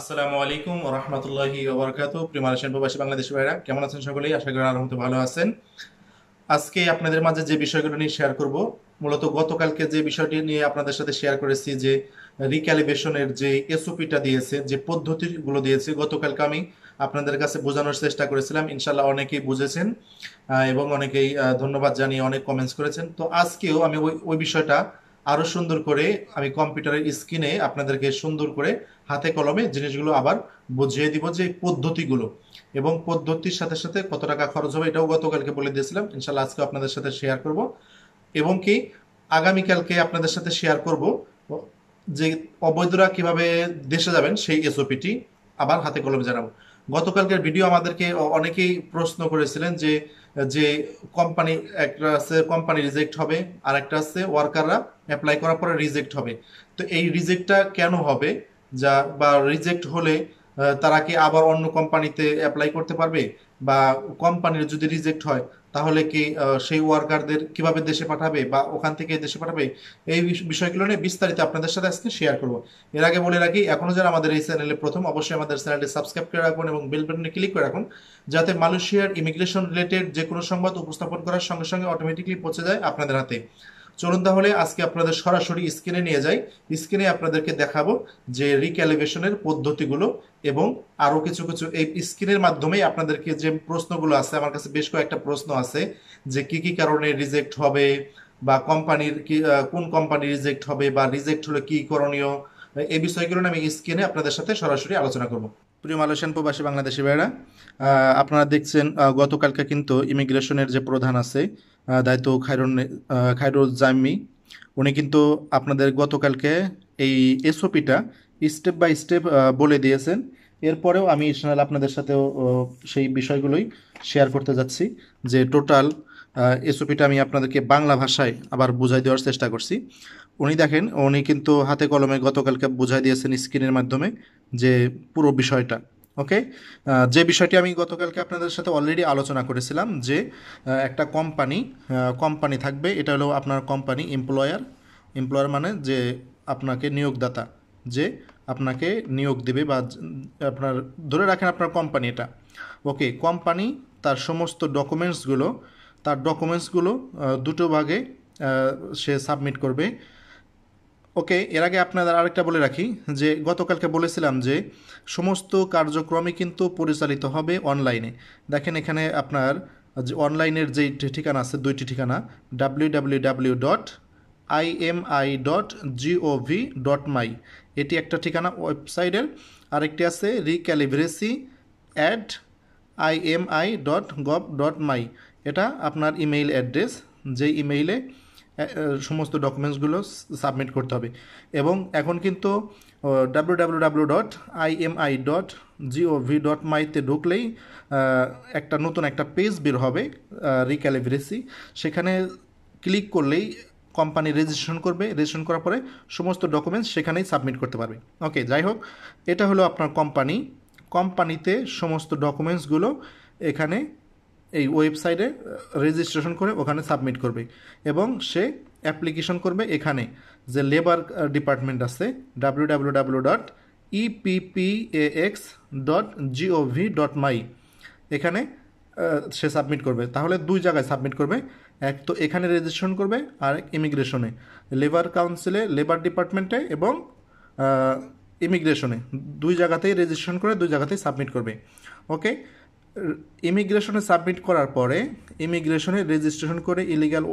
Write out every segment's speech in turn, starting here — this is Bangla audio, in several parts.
আসসালামু আলাইকুম রহমতুল্লাহি ওবরকাত প্রিমারেশন প্রবাসী বাংলাদেশ ভাইরা কেমন আছেন সকলেই আশা করি আলহামদুলিল্লাহ ভালো আছেন আজকে আপনাদের মাঝে যে বিষয়গুলো নিয়ে শেয়ার করব মূলত গতকালকে যে বিষয়টি নিয়ে আপনাদের সাথে শেয়ার করেছি যে রিক্যালিভেশনের যে এসওপিটা দিয়েছে যে পদ্ধতিগুলো দিয়েছে গতকালকে আমি আপনাদের কাছে বোঝানোর চেষ্টা করেছিলাম ইনশাল্লাহ অনেকেই বুঝেছেন এবং অনেকেই ধন্যবাদ জানিয়ে অনেক কমেন্টস করেছেন তো আজকেও আমি ওই ওই বিষয়টা আরও সুন্দর করে আমি কম্পিউটারের স্ক্রিনে আপনাদেরকে সুন্দর করে হাতে কলমে জিনিসগুলো আবার বুঝিয়ে দিব যে পদ্ধতিগুলো এবং পদ্ধতির সাথে সাথে কত টাকা খরচ হবে এটাও গতকালকে বলে দিয়েছিলাম ইনশাল্লাহ আজকে আপনাদের সাথে শেয়ার করব এবং কি আগামীকালকে আপনাদের সাথে শেয়ার করব যে অবৈধরা কিভাবে দেশে যাবেন সেই এসওপিটি আবার হাতে কলমে জানাবো গতকালকের ভিডিও আমাদেরকে অনেকেই প্রশ্ন করেছিলেন যে যে কোম্পানি একটা আছে কোম্পানি রিজেক্ট হবে আর একটা আছে ওয়ার্কাররা অ্যাপ্লাই করার পরে রিজেক্ট হবে তো এই রিজেক্টটা কেন হবে যা বা রিজেক্ট হলে তারা কি আবার অন্য কোম্পানিতে অ্যাপ্লাই করতে পারবে বা কোম্পানির যদি রিজেক্ট হয় তাহলে কি সেই ওয়ার্কারদের কিভাবে দেশে পাঠাবে বা ওখান থেকে দেশে পাঠাবে এই বিষয়গুলো নিয়ে বিস্তারিত আপনাদের সাথে আজকে শেয়ার করবো এর আগে বলে রাখি এখনও যারা আমাদের এই চ্যানেলে প্রথম অবশ্যই আমাদের চ্যানেলটি সাবস্ক্রাইব করে রাখুন এবং বেল বাটনে ক্লিক করে রাখুন যাতে মালয়েশিয়ার ইমিগ্রেশন রিলেটেড যে কোনো সংবাদ উপস্থাপন করার সঙ্গে সঙ্গে অটোমেটিকলি পৌঁছে যায় আপনাদের হাতে চলুন তাহলে আজকে আপনাদের সরাসরি স্ক্রিনে নিয়ে যাই স্ক্রিনে আপনাদেরকে দেখাবো যে রিক্যালিভেশনের পদ্ধতিগুলো এবং আরও কিছু কিছু এই স্ক্রিনের মাধ্যমেই আপনাদেরকে যে প্রশ্নগুলো আছে আমার কাছে বেশ কয়েকটা প্রশ্ন আছে যে কি কি কারণে রিজেক্ট হবে বা কোম্পানির কি কোন কোম্পানি রিজেক্ট হবে বা রিজেক্ট হলে কি করণীয় এই বিষয়গুলো আমি স্ক্রিনে আপনাদের সাথে সরাসরি আলোচনা করব প্রিয় মালয়েশিয়ান প্রবাসী বাংলাদেশি ভাইরা আপনারা দেখছেন গতকালকে কিন্তু ইমিগ্রেশনের যে প্রধান আছে দায়িত্ব খায়রুন খায়রুল জামি উনি কিন্তু আপনাদের গতকালকে এই এসওপিটা স্টেপ বাই স্টেপ বলে দিয়েছেন এরপরেও আমি ইশনাল আপনাদের সাথেও সেই বিষয়গুলোই শেয়ার করতে যাচ্ছি যে টোটাল এসওপিটা আমি আপনাদেরকে বাংলা ভাষায় আবার বুঝাই দেওয়ার চেষ্টা করছি উনি দেখেন উনি কিন্তু হাতে কলমে গতকালকে বোঝাই দিয়েছেন স্ক্রিনের মাধ্যমে যে পুরো বিষয়টা ওকে যে বিষয়টি আমি গতকালকে আপনাদের সাথে অলরেডি আলোচনা করেছিলাম যে একটা কোম্পানি কোম্পানি থাকবে এটা হলো আপনার কোম্পানি এমপ্লয়ার এমপ্লয়ার মানে যে আপনাকে নিয়োগদাতা যে আপনাকে নিয়োগ দেবে বা আপনার ধরে রাখেন আপনার কোম্পানি এটা ওকে কোম্পানি তার সমস্ত ডকুমেন্টসগুলো তার ডকুমেন্টসগুলো দুটো ভাগে সে সাবমিট করবে ওকে এর আগে আপনাদের আরেকটা বলে রাখি যে গতকালকে বলেছিলাম যে সমস্ত কার্যক্রমই কিন্তু পরিচালিত হবে অনলাইনে দেখেন এখানে আপনার যে অনলাইনের যে ঠিকানা আছে দুইটি ঠিকানা W W W dot dot dot my এটি একটা ঠিকানা ওয়েবসাইটের আরেকটি আছে রিক্যালিভ্রেসি at IMI dot gov dot my এটা আপনার ইমেইল অ্যাড্রেস যে ইমেইলে হ্যাঁ, সমস্ত ডকুমেন্টসগুলো সাবমিট করতে হবে এবং এখন কিন্তু W W W dot IMI dot gov dot মাইতে ঢুকলেই একটা নতুন একটা পেজ বের হবে রিক্যালিভারেসি সেখানে ক্লিক করলেই কোম্পানি রেজিস্ট্রেশন করবে রেজিস্ট্রেশন করার পরে সমস্ত ডকুমেন্টস সেখানেই সাবমিট করতে পারবে ওকে যাই হোক এটা হলো আপনার কোম্পানি কোম্পানিতে সমস্ত ডকুমেন্টসগুলো এখানে এই ওয়েবসাইটে রেজিস্ট্রেশন করে ওখানে সাবমিট করবে এবং সে অ্যাপ্লিকেশন করবে এখানে যে লেবার ডিপার্টমেন্ট আছে W W W dot EPPX dot gov dot my এখানে সে সাবমিট করবে তাহলে দুই জায়গায় সাবমিট করবে এক তো এখানে রেজিস্ট্রেশন করবে আর এক ইমিগ্রেশনে লেবার কাউন্সিলে লেবার ডিপার্টমেন্টে এবং ইমিগ্রেশনে দুই জায়গাতেই রেজিস্ট্রেশন করে দুই জায়গাতেই সাবমিট করবে ওকে ইমিগ্রেশনে সাবমিট করার পরে ইমিগ্রেশনে রেজিস্ট্রেশন করে ইলিগাল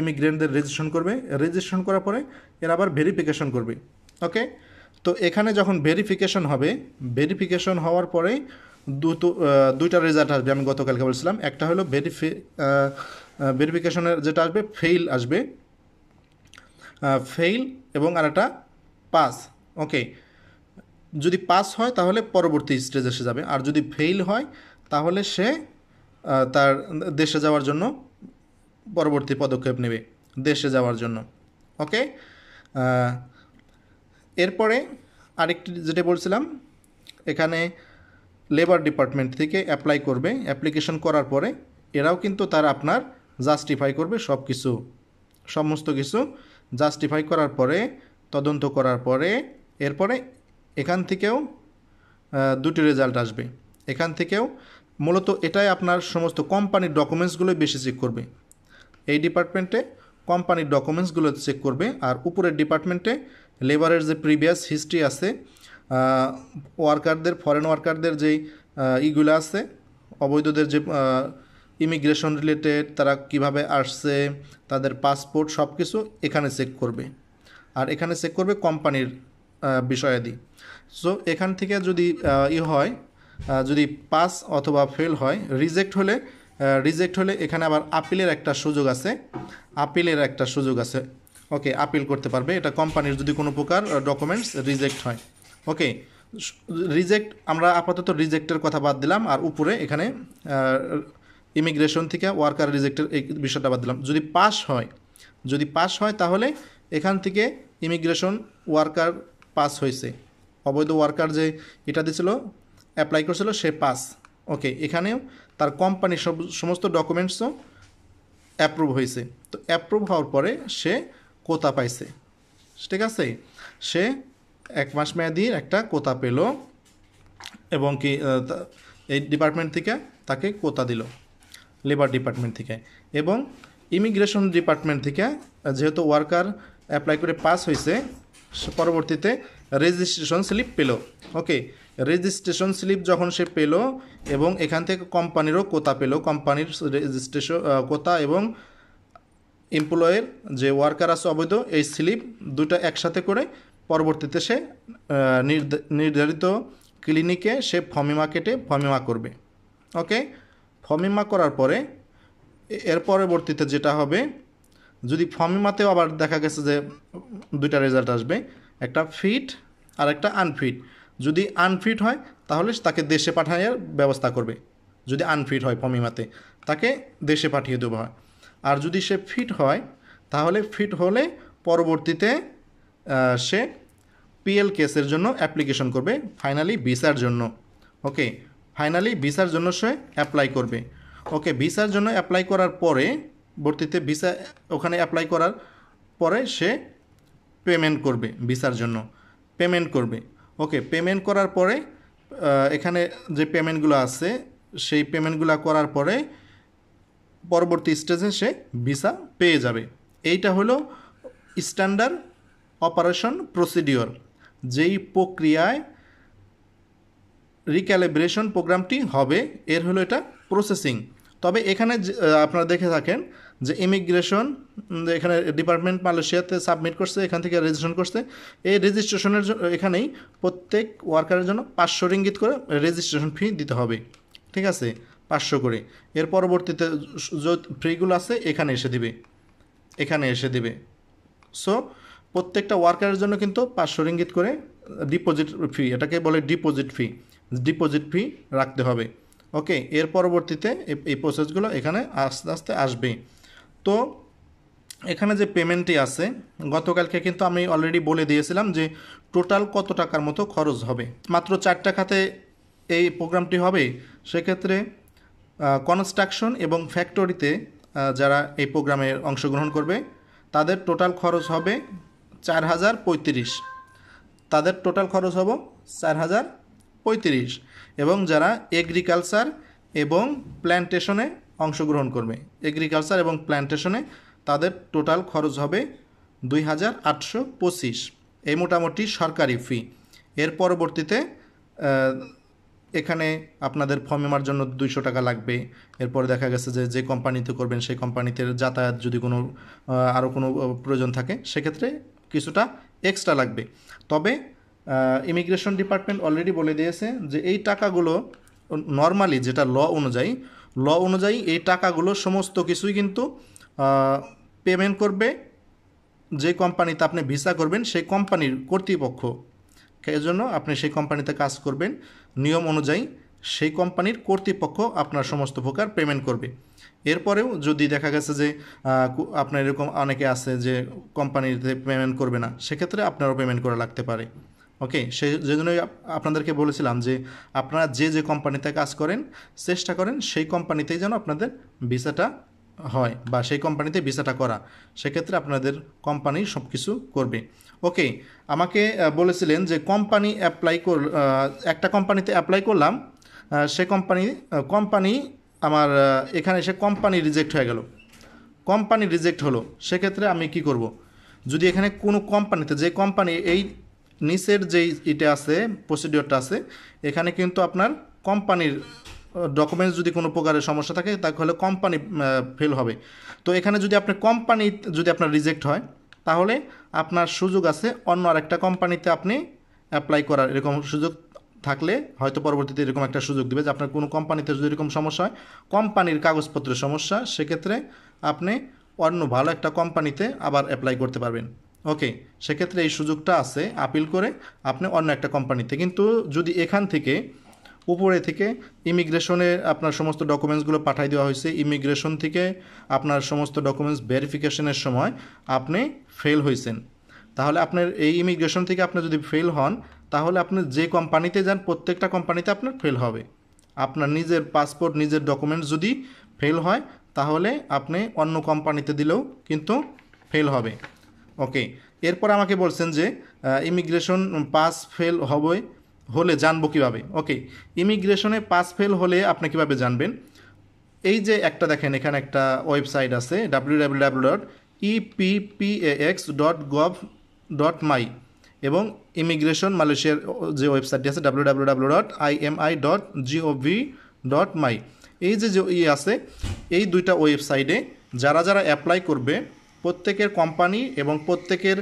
ইমিগ্রেন্টদের রেজিস্ট্রেশন করবে রেজিস্ট্রেশন করার পরে এরা আবার ভেরিফিকেশন করবে ওকে তো এখানে যখন ভেরিফিকেশন হবে ভেরিফিকেশন হওয়ার পরে দুটো দুইটা রেজাল্ট আসবে আমি গতকালকে বলছিলাম একটা হলো ভেরিফি ভেরিফিকেশনের যেটা আসবে ফেইল আসবে ফেইল এবং আর একটা পাস ওকে যদি পাস হয় তাহলে পরবর্তী স্টেজে সে যাবে আর যদি ফেইল হয় তাহলে সে তার দেশে যাওয়ার জন্য পরবর্তী পদক্ষেপ নেবে দেশে যাওয়ার জন্য ওকে এরপরে আরেকটি যেটা বলছিলাম এখানে লেবার ডিপার্টমেন্ট থেকে অ্যাপ্লাই করবে অ্যাপ্লিকেশন করার পরে এরাও কিন্তু তার আপনার জাস্টিফাই করবে সব কিছু সমস্ত কিছু জাস্টিফাই করার পরে তদন্ত করার পরে এরপরে এখান থেকেও দুটি রেজাল্ট আসবে এখান থেকেও মূলত এটাই আপনার সমস্ত কোম্পানির ডকুমেন্টসগুলোই বেশি চেক করবে এই ডিপার্টমেন্টে কোম্পানির ডকুমেন্টসগুলো চেক করবে আর উপরের ডিপার্টমেন্টে লেবারের যে প্রিভিয়াস হিস্ট্রি আছে ওয়ার্কারদের ফরেন ওয়ার্কারদের যেই ইগুলো আছে অবৈধদের যে ইমিগ্রেশন রিলেটেড তারা কিভাবে আসছে তাদের পাসপোর্ট সব কিছু এখানে চেক করবে আর এখানে চেক করবে কোম্পানির বিষয়াদি সো এখান থেকে যদি ই হয় যদি পাস অথবা ফেল হয় রিজেক্ট হলে রিজেক্ট হলে এখানে আবার আপিলের একটা সুযোগ আছে আপিলের একটা সুযোগ আছে ওকে আপিল করতে পারবে এটা কোম্পানির যদি কোনো প্রকার ডকুমেন্টস রিজেক্ট হয় ওকে রিজেক্ট আমরা আপাতত রিজেক্টের কথা বাদ দিলাম আর উপরে এখানে ইমিগ্রেশন থেকে ওয়ার্কার রিজেক্টের এই বিষয়টা বাদ দিলাম যদি পাস হয় যদি পাস হয় তাহলে এখান থেকে ইমিগ্রেশন ওয়ার্কার পাস হয়েছে অবৈধ ওয়ার্কার যে এটা দিয়েছিল অ্যাপ্লাই করেছিল সে পাস ওকে এখানেও তার কোম্পানির সব সমস্ত ডকুমেন্টসও অ্যাপ্রুভ হয়েছে তো অ্যাপ্রুভ হওয়ার পরে সে কোতা পাইছে ঠিক আছে সে এক মাস মেয়াদির একটা কোতা পেল এবং কি এই ডিপার্টমেন্ট থেকে তাকে কোতা দিল লেবার ডিপার্টমেন্ট থেকে এবং ইমিগ্রেশন ডিপার্টমেন্ট থেকে যেহেতু ওয়ার্কার অ্যাপ্লাই করে পাস হয়েছে পরবর্তীতে রেজিস্ট্রেশন স্লিপ পেল ওকে রেজিস্ট্রেশন স্লিপ যখন সে পেল এবং এখান থেকে কোম্পানিরও কোতা পেল কোম্পানির রেজিস্ট্রেশন কোতা এবং এমপ্লয়ের যে ওয়ার্কার আছে অবৈধ এই স্লিপ দুটা একসাথে করে পরবর্তীতে সে নির্ধারিত ক্লিনিকে সে ফমিমা কেটে ফমিমা করবে ওকে ফমিমা করার পরে এর পরবর্তীতে যেটা হবে যদি ফর্মিমাতেও আবার দেখা গেছে যে দুইটা রেজাল্ট আসবে একটা ফিট আর একটা আনফিট যদি আনফিট হয় তাহলে তাকে দেশে পাঠানোর ব্যবস্থা করবে যদি আনফিট হয় মাতে তাকে দেশে পাঠিয়ে দেবো হয় আর যদি সে ফিট হয় তাহলে ফিট হলে পরবর্তীতে সে পিএল কেসের জন্য অ্যাপ্লিকেশন করবে ফাইনালি ভিসার জন্য ওকে ফাইনালি ভিসার জন্য সে অ্যাপ্লাই করবে ওকে ভিসার জন্য অ্যাপ্লাই করার পরে ভর্তিতে ভিসা ওখানে অ্যাপ্লাই করার পরে সে পেমেন্ট করবে ভিসার জন্য পেমেন্ট করবে ওকে পেমেন্ট করার পরে এখানে যে পেমেন্টগুলো আছে সেই পেমেন্টগুলো করার পরে পরবর্তী স্টেজে সে ভিসা পেয়ে যাবে এইটা হলো স্ট্যান্ডার্ড অপারেশন প্রসিডিওর যেই প্রক্রিয়ায় রিক্যালিব্রেশন প্রোগ্রামটি হবে এর হলো এটা প্রসেসিং তবে এখানে আপনারা দেখে থাকেন যে ইমিগ্রেশন এখানে ডিপার্টমেন্ট মালয়েশিয়াতে সাবমিট করছে এখান থেকে রেজিস্ট্রেশন করছে এই রেজিস্ট্রেশনের এখানেই প্রত্যেক ওয়ার্কারের জন্য পাঁচশো রিঙ্গিত করে রেজিস্ট্রেশন ফি দিতে হবে ঠিক আছে পাঁচশো করে এর পরবর্তীতে ফ্রিগুলো আছে এখানে এসে দিবে এখানে এসে দিবে সো প্রত্যেকটা ওয়ার্কারের জন্য কিন্তু পাঁচশো রিঙ্গিত করে ডিপোজিট ফি এটাকে বলে ডিপোজিট ফি ডিপোজিট ফি রাখতে হবে ওকে এর পরবর্তীতে এই প্রসেসগুলো এখানে আস্তে আস্তে আসবে তো এখানে যে পেমেন্টটি আছে গতকালকে কিন্তু আমি অলরেডি বলে দিয়েছিলাম যে টোটাল কত টাকার মতো খরচ হবে মাত্র চারটা খাতে এই প্রোগ্রামটি হবে সেক্ষেত্রে কনস্ট্রাকশন এবং ফ্যাক্টরিতে যারা এই প্রোগ্রামে অংশগ্রহণ করবে তাদের টোটাল খরচ হবে চার হাজার পঁয়ত্রিশ তাদের টোটাল খরচ হব চার হাজার পঁয়ত্রিশ এবং যারা এগ্রিকালচার এবং প্ল্যান্টেশনে অংশগ্রহণ করবে এগ্রিকালচার এবং প্ল্যান্টেশনে তাদের টোটাল খরচ হবে দুই হাজার আটশো পঁচিশ এই মোটামুটি সরকারি ফি এর পরবর্তীতে এখানে আপনাদের ফর্ম এমার জন্য দুইশো টাকা লাগবে এরপরে দেখা গেছে যে যে কোম্পানিতে করবেন সেই কোম্পানিতে যাতায়াত যদি কোনো আরও কোনো প্রয়োজন থাকে সেক্ষেত্রে কিছুটা এক্সট্রা লাগবে তবে ইমিগ্রেশন ডিপার্টমেন্ট অলরেডি বলে দিয়েছে যে এই টাকাগুলো নর্মালি যেটা ল অনুযায়ী ল অনুযায়ী এই টাকাগুলো সমস্ত কিছুই কিন্তু পেমেন্ট করবে যে কোম্পানিতে আপনি ভিসা করবেন সেই কোম্পানির কর্তৃপক্ষ এজন্য আপনি সেই কোম্পানিতে কাজ করবেন নিয়ম অনুযায়ী সেই কোম্পানির কর্তৃপক্ষ আপনার সমস্ত প্রকার পেমেন্ট করবে এরপরেও যদি দেখা গেছে যে আপনার এরকম অনেকে আছে যে কোম্পানিতে পেমেন্ট করবে না সেক্ষেত্রে আপনারও পেমেন্ট করা লাগতে পারে ওকে সেই জন্যই আপনাদেরকে বলেছিলাম যে আপনারা যে যে কোম্পানিতে কাজ করেন চেষ্টা করেন সেই কোম্পানিতেই যেন আপনাদের ভিসাটা হয় বা সেই কোম্পানিতে ভিসাটা করা সেক্ষেত্রে আপনাদের কোম্পানি সব কিছু করবে ওকে আমাকে বলেছিলেন যে কোম্পানি অ্যাপ্লাই কর একটা কোম্পানিতে অ্যাপ্লাই করলাম সে কোম্পানি কোম্পানি আমার এখানে এসে কোম্পানি রিজেক্ট হয়ে গেল কোম্পানি রিজেক্ট হলো সেক্ষেত্রে আমি কি করব। যদি এখানে কোনো কোম্পানিতে যে কোম্পানি এই নিচের যেই এটা আছে প্রসিডিওরটা আছে এখানে কিন্তু আপনার কোম্পানির ডকুমেন্টস যদি কোনো প্রকারের সমস্যা থাকে তাহলে কোম্পানি ফেল হবে তো এখানে যদি আপনার কোম্পানি যদি আপনার রিজেক্ট হয় তাহলে আপনার সুযোগ আছে অন্য আরেকটা কোম্পানিতে আপনি অ্যাপ্লাই করার এরকম সুযোগ থাকলে হয়তো পরবর্তীতে এরকম একটা সুযোগ দেবে যে আপনার কোনো কোম্পানিতে যদি এরকম সমস্যা হয় কোম্পানির কাগজপত্রের সমস্যা সেক্ষেত্রে আপনি অন্য ভালো একটা কোম্পানিতে আবার অ্যাপ্লাই করতে পারবেন ওকে সেক্ষেত্রে এই সুযোগটা আছে আপিল করে আপনি অন্য একটা কোম্পানিতে কিন্তু যদি এখান থেকে উপরে থেকে ইমিগ্রেশনে আপনার সমস্ত ডকুমেন্টসগুলো পাঠাই দেওয়া হয়েছে ইমিগ্রেশন থেকে আপনার সমস্ত ডকুমেন্টস ভেরিফিকেশনের সময় আপনি ফেল হয়েছেন তাহলে আপনার এই ইমিগ্রেশন থেকে আপনি যদি ফেল হন তাহলে আপনি যে কোম্পানিতে যান প্রত্যেকটা কোম্পানিতে আপনার ফেল হবে আপনার নিজের পাসপোর্ট নিজের ডকুমেন্টস যদি ফেল হয় তাহলে আপনি অন্য কোম্পানিতে দিলেও কিন্তু ফেল হবে ওকে এরপর আমাকে বলছেন যে ইমিগ্রেশন পাস ফেল হবে হলে জানবো কীভাবে ওকে ইমিগ্রেশনে পাস ফেল হলে আপনি কীভাবে জানবেন এই যে একটা দেখেন এখানে একটা ওয়েবসাইট আছে W W dot gov dot my এবং ইমিগ্রেশন মালয়েশিয়ার যে ওয়েবসাইটটি আছে W W W dot dot my এই যে ই আছে এই দুইটা ওয়েবসাইটে যারা যারা অ্যাপ্লাই করবে প্রত্যেকের কোম্পানি এবং প্রত্যেকের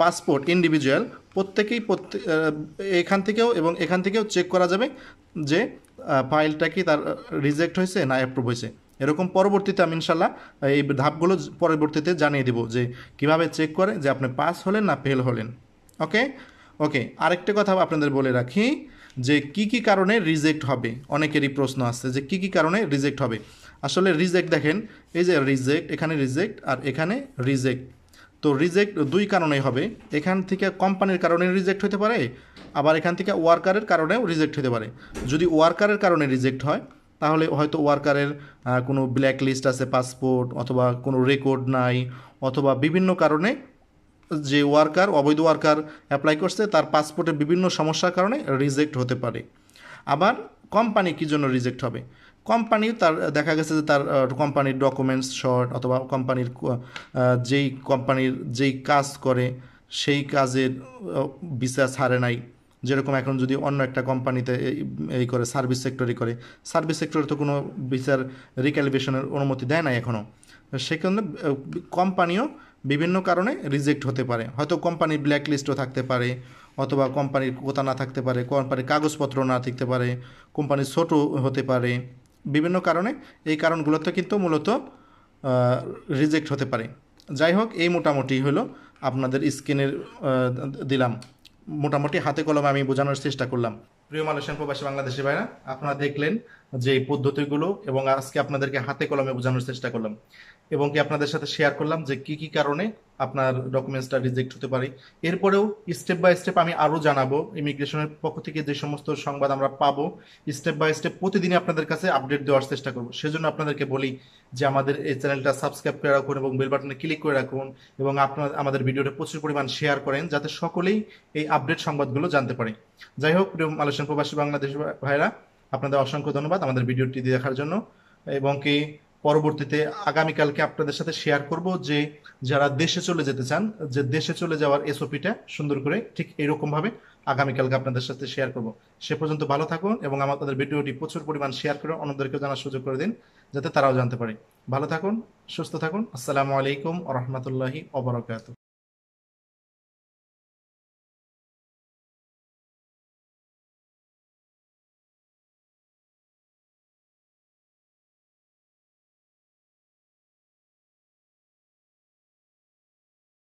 পাসপোর্ট ইন্ডিভিজুয়াল প্রত্যেকেই প্রত্যেক এখান থেকেও এবং এখান থেকেও চেক করা যাবে যে ফাইলটা কি তার রিজেক্ট হয়েছে না অ্যাপ্রুভ হয়েছে এরকম পরবর্তীতে আমি ইনশাল্লাহ এই ধাপগুলো পরবর্তীতে জানিয়ে দেবো যে কিভাবে চেক করে যে আপনি পাস হলেন না ফেল হলেন ওকে ওকে আরেকটা কথা আপনাদের বলে রাখি যে কি কি কারণে রিজেক্ট হবে অনেকেরই প্রশ্ন আসছে যে কি কি কারণে রিজেক্ট হবে আসলে রিজেক্ট দেখেন এই যে রিজেক্ট এখানে রিজেক্ট আর এখানে রিজেক্ট তো রিজেক্ট দুই কারণেই হবে এখান থেকে কোম্পানির কারণে রিজেক্ট হতে পারে আবার এখান থেকে ওয়ার্কারের কারণেও রিজেক্ট হতে পারে যদি ওয়ার্কারের কারণে রিজেক্ট হয় তাহলে হয়তো ওয়ার্কারের কোনো ব্ল্যাক লিস্ট আছে পাসপোর্ট অথবা কোনো রেকর্ড নাই অথবা বিভিন্ন কারণে যে ওয়ার্কার অবৈধ ওয়ার্কার অ্যাপ্লাই করছে তার পাসপোর্টে বিভিন্ন সমস্যার কারণে রিজেক্ট হতে পারে আবার কোম্পানি কী জন্য রিজেক্ট হবে কোম্পানি তার দেখা গেছে যে তার কোম্পানির ডকুমেন্টস শর্ট অথবা কোম্পানির যেই কোম্পানির যেই কাজ করে সেই কাজের বিচার ছাড়ে নাই যেরকম এখন যদি অন্য একটা কোম্পানিতে এই করে সার্ভিস সেক্টরই করে সার্ভিস সেক্টরে তো কোনো বিচার রিক্যালিভেশনের অনুমতি দেয় না এখনও সেখানে কোম্পানিও বিভিন্ন কারণে রিজেক্ট হতে পারে হয়তো কোম্পানির ব্ল্যাক লিস্টও থাকতে পারে অথবা কোম্পানির কোথা না থাকতে পারে কোম্পানির কাগজপত্র না থাকতে পারে কোম্পানি ছোটো হতে পারে বিভিন্ন কারণে এই কারণগুলোতে কিন্তু মূলত রিজেক্ট হতে পারে যাই হোক এই মোটামুটি হলো আপনাদের স্কিনের দিলাম মোটামুটি হাতে কলমে আমি বোঝানোর চেষ্টা করলাম প্রিয় মালয়েশিয়ান প্রবাসী বাংলাদেশি ভাইরা আপনারা দেখলেন যে এই পদ্ধতিগুলো এবং আজকে আপনাদেরকে হাতে কলমে বোঝানোর চেষ্টা করলাম এবং কি আপনাদের সাথে শেয়ার করলাম যে কি কি কারণে আপনার ডকুমেন্টসটা রিজেক্ট হতে পারে এরপরেও স্টেপ বাই স্টেপ আমি আরও জানাবো ইমিগ্রেশনের পক্ষ থেকে যে সমস্ত সংবাদ আমরা পাবো স্টেপ বাই স্টেপ প্রতিদিনই আপনাদের কাছে আপডেট দেওয়ার চেষ্টা করবো সেজন্য আপনাদেরকে বলি যে আমাদের এই চ্যানেলটা সাবস্ক্রাইব করে রাখুন এবং বেল বাটনে ক্লিক করে রাখুন এবং আপনার আমাদের ভিডিওটা প্রচুর পরিমাণ শেয়ার করেন যাতে সকলেই এই আপডেট সংবাদগুলো জানতে পারে যাই হোক প্রিয় মালয়েশিয়ান প্রবাসী বাংলাদেশ ভাইরা আপনাদের অসংখ্য ধন্যবাদ আমাদের ভিডিওটি দেখার জন্য এবং কি পরবর্তীতে আগামীকালকে আপনাদের সাথে শেয়ার করব যে যারা দেশে চলে যেতে চান যে দেশে চলে যাওয়ার এসওপিটা সুন্দর করে ঠিক ভাবে আগামীকালকে আপনাদের সাথে শেয়ার করব সে পর্যন্ত ভালো থাকুন এবং আমাদের ভিডিওটি প্রচুর পরিমাণ শেয়ার করে অন্যদেরকে জানার সুযোগ করে দিন যাতে তারাও জানতে পারে ভালো থাকুন সুস্থ থাকুন আসসালামু আলাইকুম রহমতুল্লাহি অবরাকাত